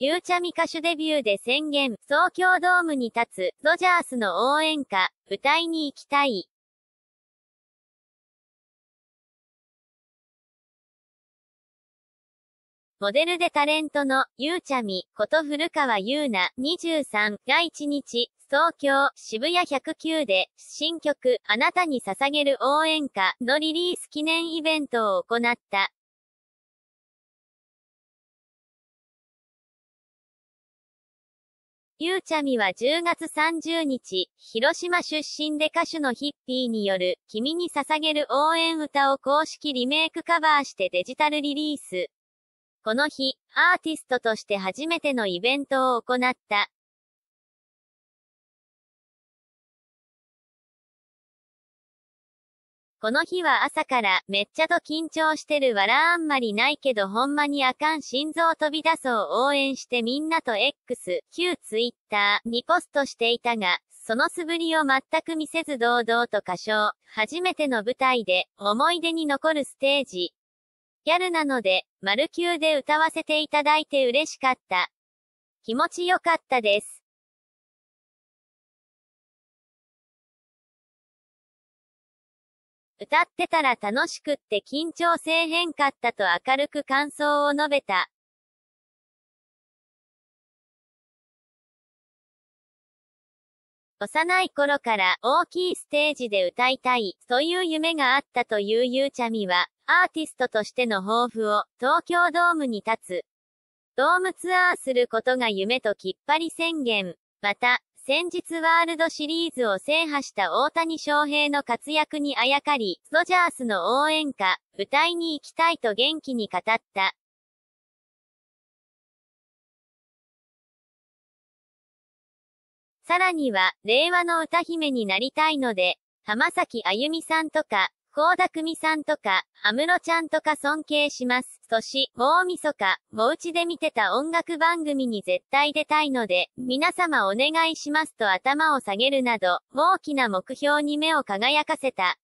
ゆうちゃみ歌手デビューで宣言、東京ドームに立つ、ドジャースの応援歌、歌いに行きたい。モデルでタレントの、ゆうちゃみ、こと古川優奈、23が1日、東京、渋谷109で、新曲、あなたに捧げる応援歌のリリース記念イベントを行った。ゆうちゃみは10月30日、広島出身で歌手のヒッピーによる、君に捧げる応援歌を公式リメイクカバーしてデジタルリリース。この日、アーティストとして初めてのイベントを行った、この日は朝からめっちゃと緊張してる笑あんまりないけどほんまにあかん心臓飛び出そう応援してみんなと X、旧 Twitter にポストしていたが、その素振りを全く見せず堂々と歌唱、初めての舞台で思い出に残るステージ。ギャルなので、丸級で歌わせていただいて嬉しかった。気持ちよかったです。歌ってたら楽しくって緊張せえへんかったと明るく感想を述べた。幼い頃から大きいステージで歌いたいという夢があったというゆうちゃみは、アーティストとしての抱負を東京ドームに立つ。ドームツアーすることが夢ときっぱり宣言。また、先日ワールドシリーズを制覇した大谷翔平の活躍にあやかり、ドジャースの応援歌、舞台に行きたいと元気に語った。さらには、令和の歌姫になりたいので、浜崎あゆみさんとか、高田美さんとか、安室ちゃんとか尊敬します。年、大晦日、う家で見てた音楽番組に絶対出たいので、皆様お願いしますと頭を下げるなど、大きな目標に目を輝かせた。